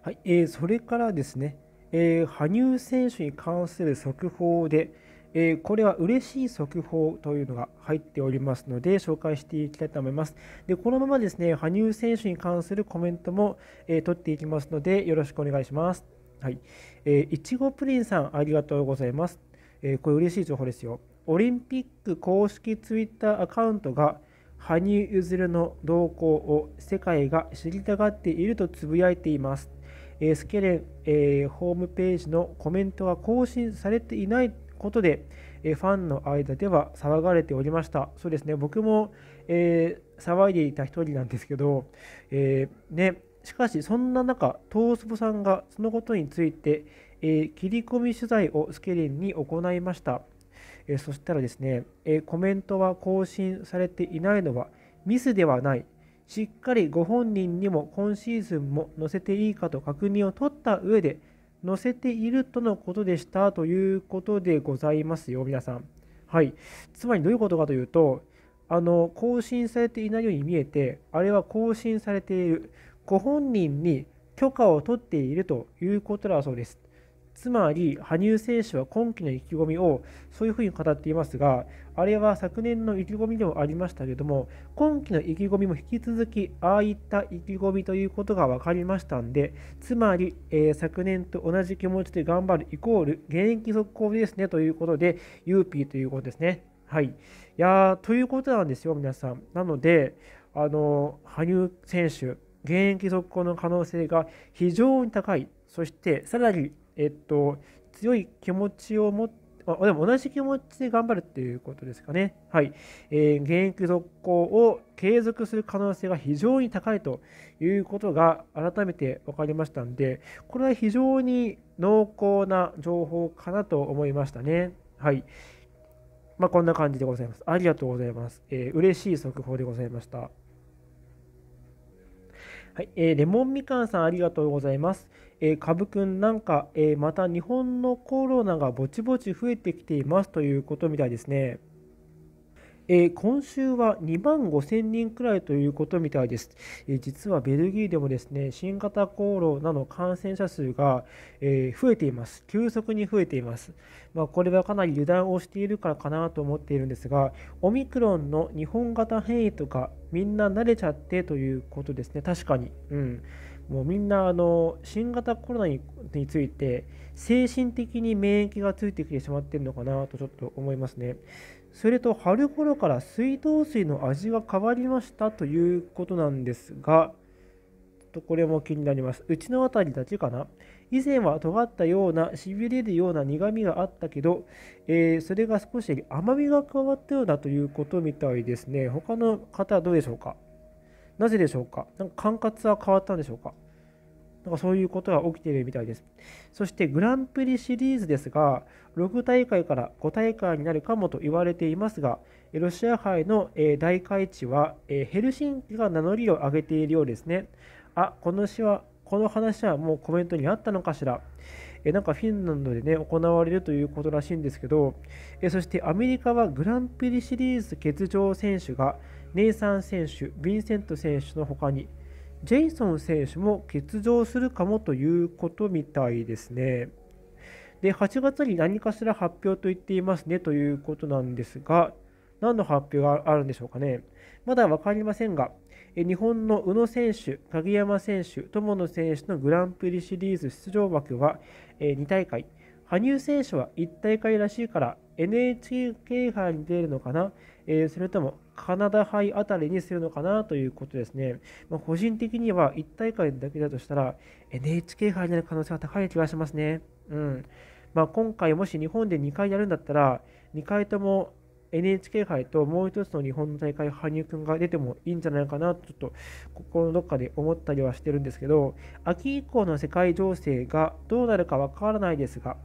はいえー、それからですね、えー、羽生選手に関する速報で、えー、これは嬉しい速報というのが入っておりますので紹介していきたいと思います。でこのままですね羽生選手に関するコメントも、えー、取っていきますのでよろしくお願いします。はい、えー、いちごプリンさんありがとうございます。えー、これ嬉しい情報ですよ。オリンピック公式ツイッターアカウントが羽生結弦の動向を世界が知りたがっているとつぶやいています。えスケレン、えー、ホームページのコメントが更新されていないことで、えー、ファンの間では騒がれておりました。そうですね、僕も、え騒いでいた一人なんですけど、えね、しかしそんな中、東坪さんがそのことについて、え切り込み取材をスケレンに行いました。えそしたらですね、えコメントは更新されていないのはミスではない。しっかりご本人にも今シーズンも載せていいかと確認を取った上で載せているとのことでしたということでございますよ、皆さん。はい、つまりどういうことかというと、あの更新されていないように見えて、あれは更新されている、ご本人に許可を取っているということだそうです。つまり羽生選手は今季の意気込みをそういうふうに語っていますがあれは昨年の意気込みでもありましたけども今季の意気込みも引き続きああいった意気込みということが分かりましたんでつまり、えー、昨年と同じ気持ちで頑張るイコール現役続行ですねということで UP ということですね。はい、いやということなんですよ、皆さん。なので、あの羽生選手、現役続行の可能性が非常に高い、そしてさらにえっと、強い気持ちを持って、あでも同じ気持ちで頑張るっていうことですかね。はい。えー、現役続行を継続する可能性が非常に高いということが改めて分かりましたんで、これは非常に濃厚な情報かなと思いましたね。はい。まあ、こんな感じでございます。ありがとうございます。えー、嬉しい速報でございました。はい、えー、レモンみかんさんありがとうございます。えー、株くんなんか、えー、また日本のコロナがぼちぼち増えてきていますということみたいですね。えー、今週は2万5000人くらいということみたいです。えー、実はベルギーでもですね、新型コロナの感染者数が、えー、増えています。急速に増えています。まあ、これはかなり油断をしているからかなと思っているんですが、オミクロンの日本型変異とか、みんな慣れちゃってということですね、確かに。うんもうみんなあの新型コロナについて精神的に免疫がついてきてしまってるのかなとちょっと思いますね。それと春頃から水道水の味が変わりましたということなんですが、とこれも気になります。うちの辺りだけかな。以前は尖ったような、しびれるような苦みがあったけど、えー、それが少し甘みが加わったようだということみたいですね。他の方はどうでしょうかなぜでしょうかなんか管轄は変わったんでしょうかなんかそういうことが起きているみたいです。そしてグランプリシリーズですが、6大会から5大会になるかもと言われていますが、ロシア杯の大会地はヘルシンキが名乗りを上げているようですね。あ、この詩は、この話はもうコメントにあったのかしら。えなんかフィンランドでね、行われるということらしいんですけど、えそしてアメリカはグランプリシリーズ欠場選手がネイサン選手、ヴィンセント選手の他に、ジェイソン選手も欠場するかもということみたいですね。で、8月に何かしら発表と言っていますねということなんですが、何の発表があるんでしょうかね。まだ分かりませんが、日本の宇野選手、鍵山選手、友野選手のグランプリシリーズ出場枠は2大会、羽生選手は一体会らしいから NHK 杯に出るのかな、えー、それともカナダ杯あたりにするのかなということですね。まあ、個人的には1大会だけだとしたら NHK 杯になる可能性が高い気がしますね。うんまあ、今回もし日本で2回やるんだったら2回とも NHK 杯ともう一つの日本の大会、羽生くんが出てもいいんじゃないかなと、ちょっと心のどっかで思ったりはしてるんですけど、秋以降の世界情勢がどうなるかわからないですが、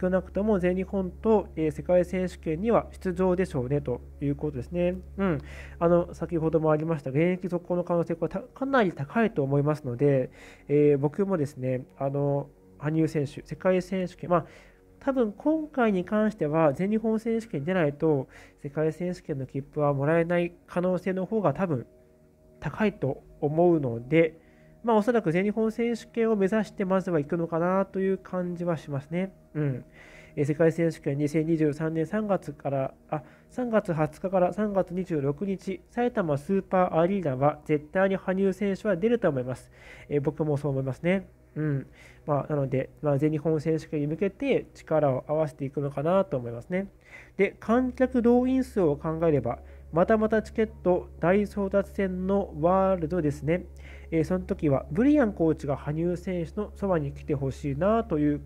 少なくとも全日本と、え世界選手権には出場でしょうねということですね。うん、あの先ほどもありました、現役続行の可能性はかなり高いと思いますので、えー、僕もですね、あの羽生選手、世界選手権、まあ、多分今回に関しては全日本選手権に出ないと世界選手権の切符はもらえない可能性の方が多分高いと思うので、まあ、おそらく全日本選手権を目指してまずは行くのかなという感じはしますね。うん、え世界選手権2023年3月からあ3月20日から3月26日、埼玉スーパーアリーナは絶対に羽生選手は出ると思います。え僕もそう思いますね。うんまあ、なので、まあ、全日本選手権に向けて力を合わせていくのかなと思いますね。で、観客動員数を考えれば、またまたチケット大争奪戦のワールドですね。えー、その時はブリアンコーチが羽生選手のそばに来てほしいなという、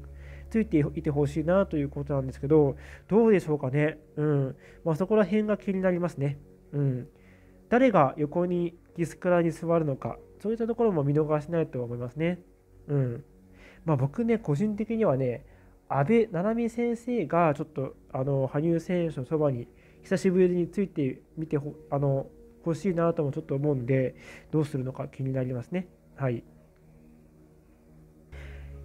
ついていてほしいなということなんですけど、どうでしょうかね。うん。まあ、そこら辺が気になりますね。うん。誰が横にディスクラに座るのか、そういったところも見逃しないと思いますね。うん。まあ僕ね、個人的にはね、安倍七海先生がちょっとあの羽生選手のそばに久しぶりについて見てほあの欲しいなともちょっと思うんで、どうするのか気になりますね。はい。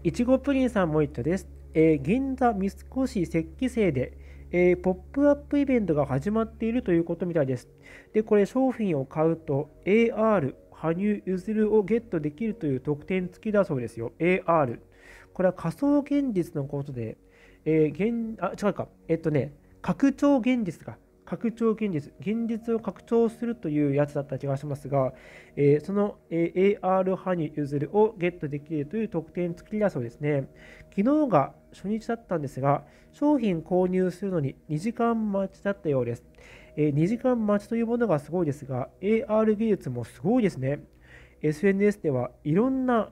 いちごプリンさんもいっです。えー、銀座三越石器製で、えー、ポップアップイベントが始まっているということみたいです。で、これ商品を買うと AR、羽生結弦をゲットできるという特典付きだそうですよ。AR。これは仮想現実のことで、えー、現あ違うか、えっとね、拡張現実か。拡張現実、現実を拡張するというやつだった気がしますが、えー、その、え AR ハニユズをゲットできるという特典付きだそうですね。昨日が初日だったんですが、商品購入するのに2時間待ちだったようです。え2時間待ちというものがすごいですが、AR 技術もすごいですね。SNS ではいろんな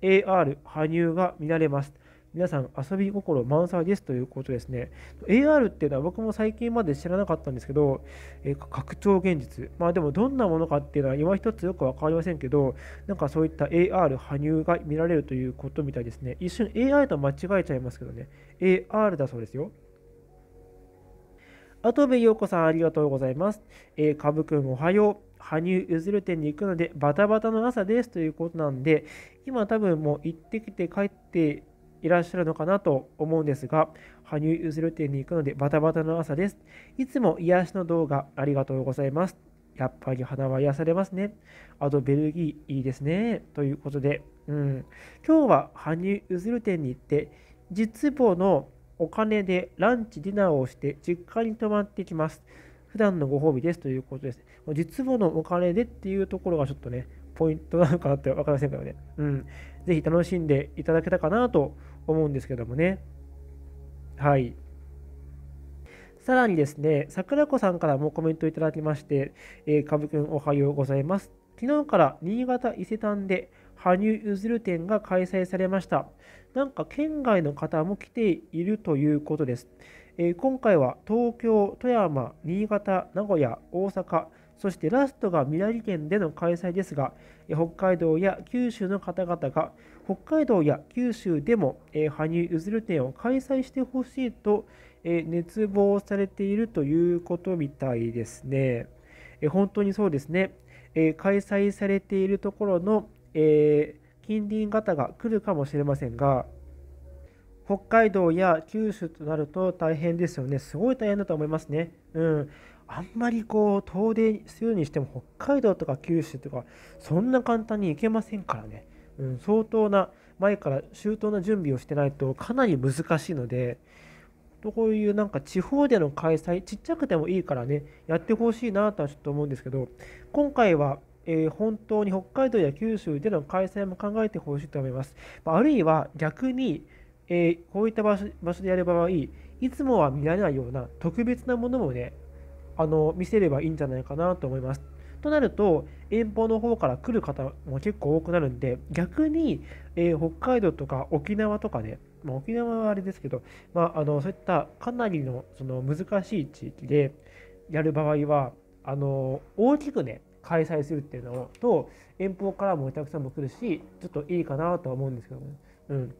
AR 羽生が見られます。皆さん遊び心満載ですということですね。AR っていうのは僕も最近まで知らなかったんですけど、え拡張現実。まあでもどんなものかっていうのは今一つよく分かりませんけど、なんかそういった AR 羽生が見られるということみたいですね。一瞬 AI と間違えちゃいますけどね。AR だそうですよ。跡部陽子さん、ありがとうございます。えー、ぶくん、おはよう。羽生結弦店に行くので、バタバタの朝ですということなんで、今多分もう行ってきて帰っていらっしゃるのかなと思うんですが、羽生結弦店に行くので、バタバタの朝です。いつも癒しの動画、ありがとうございます。やっぱり花は癒されますね。あと、ベルギー、いいですね。ということで、うん、今日は羽生結弦店に行って、実母のお金でランチ、ディナーをして実家に泊まってきます。普段のご褒美ですということです。実母のお金でっていうところがちょっとね、ポイントなのかなって分かりませんからね。うん。ぜひ楽しんでいただけたかなと思うんですけどもね。はい。さらにですね、桜子さんからもコメントいただきまして、えー、株くんおはようございます。昨日から新潟伊勢丹で羽生結弦展が開催されました。なんか県外の方も来ているということです。えー、今回は東京、富山、新潟、名古屋、大阪、そしてラストが宮城県での開催ですが、北海道や九州の方々が、北海道や九州でも、えー、羽生結弦展を開催してほしいと、えー、熱望されているということみたいですね。えー、本当にそうですね、え開催されているところの、え近隣型が来るかもしれませんが、北海道や九州となると大変ですよね。すごい大変だと思いますね。うん。あんまりこう、遠出するにしても北海道とか九州とか、そんな簡単に行けませんからね。うん、相当な、前から周到な準備をしてないとかなり難しいので、こういうなんか地方での開催、ちっちゃくてもいいからね、やってほしいなとはちょっと思うんですけど、今回はえー、本当に北海道や九州での開催も考えてほしいと思います。あるいは逆に、えー、こういった場所場所でやる場合、いつもは見られないような特別なものもね、あの見せればいいんじゃないかなと思います。となると、遠方の方から来る方も結構多くなるんで、逆に、えー、北海道とか沖縄とかで、ね、まあ、沖縄はあれですけど、まあ、あのそういったかなりのその難しい地域でやる場合は、あの大きくね、開催するっていうのと遠方からもお客さんも来るしちょっといいかなとは思うんですけどね。うん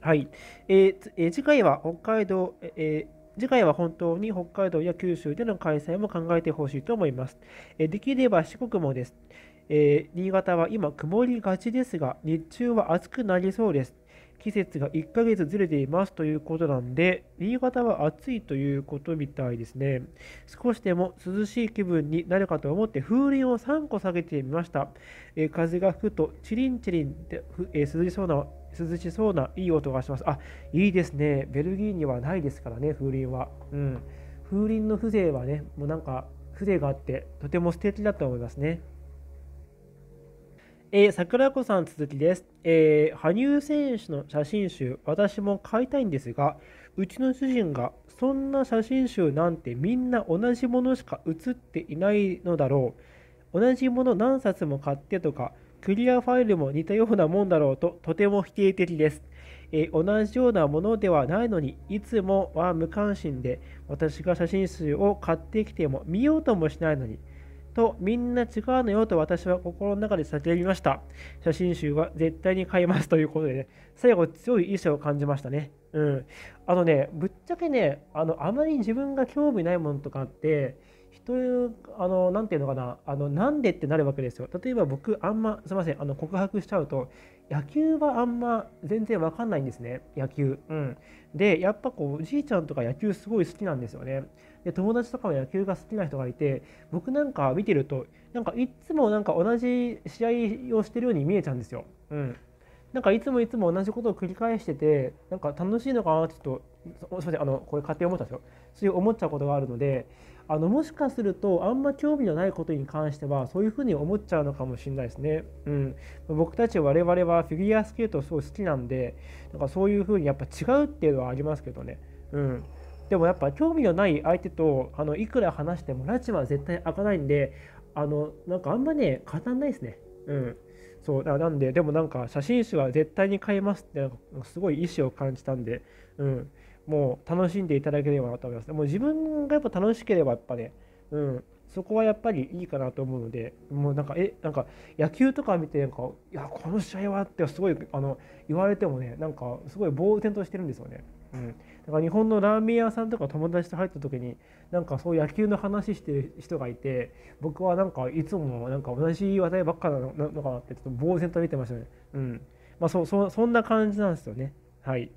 はい、えー、えー、次回は北海道、えー、次回は本当に北海道や九州での開催も考えてほしいと思います。えー、できれば四国もです。え新潟は今曇りがちですが、日中は暑くなりそうです。季節が1ヶ月ずれていますということなんで、新潟は暑いということみたいですね。少しでも涼しい気分になるかと思って風鈴を3個下げてみました。え風が吹くとチリンチリンで、え涼しそうな涼しそうないい音がします。あ、いいですね。ベルギーにはないですからね、風鈴は。うん。風鈴の風情はね、もうなんか風情があって、とても素敵だと思いますね。えー、桜子さん続きです、えー、羽生選手の写真集、私も買いたいんですが、うちの主人が、そんな写真集なんてみんな同じものしか写っていないのだろう。同じもの何冊も買ってとか、クリアファイルも似たようなもんだろうと、とても否定的です。えー、同じようなものではないのに、いつもは無関心で、私が写真集を買ってきても見ようともしないのに、と、みんな違うのよと私は心の中で叫びました。写真集は絶対に買いますということでね、最後強い意志を感じましたね。うん。あのね、ぶっちゃけね、あの、あまり自分が興味ないものとかって、人あの、なていうのかな、あの、なんでってなるわけですよ。例えば僕、あんま、すいません、あの、告白しちゃうと、野球はあんま全然わかんないんですね、野球。うん。で、やっぱこう、おじいちゃんとか野球すごい好きなんですよね。で友達とかも野球が好きな人がいて僕なんか見てるとなんかいつもなんか同じ試合をしてるように見えちゃうんですよ。うん、なんかいつもいつも同じことを繰り返しててなんか楽しいのかなってちょっとすいませんあのこれ勝手に思ったんですよそういう思っちゃうことがあるのであのもしかするとあんま興味のないことに関してはそういうふうに思っちゃうのかもしれないですね、うん、僕たち我々はフィギュアスケートすごい好きなんでなんかそういうふうにやっぱ違うっていうのはありますけどねうんでもやっぱ興味のない相手とあのいくら話しても拉致は絶対開かないんであのなんかあんまね語んないですねうんそうだからなんででもなんか写真集は絶対に買いますってなんかすごい意志を感じたんでうんもう楽しんでいただければなと思いますもう自分がやっぱ楽しければやっぱねうんそこはやっぱりいいかなと思うので、もうなんか、え、なんか野球とか見て、なんか、いや、この試合はってすごいあの言われてもね、なんかすごい呆然としてるんですよね。うん、だから日本のラーメン屋さんとか友達と入った時になんかそう野球の話してる人がいて僕はなんかいつもなんか同じ話題ばっかなのかなってちょっと呆然と見てましたね。うんまあ、そそそんな感じなんですよね。はい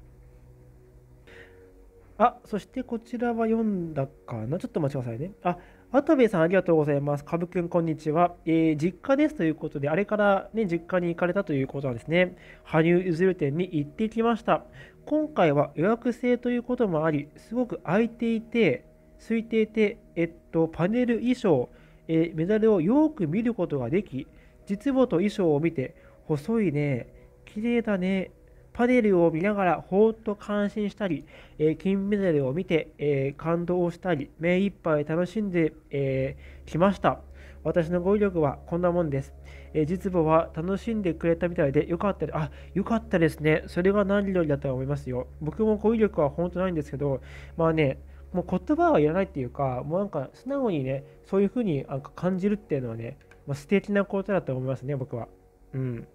あそしてこちらは読んだかなちょっと待ちくださいね。あ渡部さん、ありがとうございます。かぶくん、こんにちは。えー、実家ですということで、あれから、ね、実家に行かれたということはですね。羽生結弦店に行ってきました。今回は予約制ということもあり、すごく空いていて、空いていて、えっと、パネル衣装、えー、メダルをよく見ることができ、実母と衣装を見て、細いね、綺麗だね、パネルを見ながらほーっと感心したり、えー、金メダルを見て、えー、感動したり、目いっぱい楽しんでき、えー、ました。私の語彙力はこんなもんです。えー、実母は楽しんでくれたみたいでよかったです。あ、よかったですね。それが何よりだと思いますよ。僕も語彙力は本当ないんですけど、まあね、もう言葉はいらないっていうか、もうなんか素直にね、そういうふうになんか感じるっていうのはね、まあ、素敵なことだと思いますね、僕は。うん。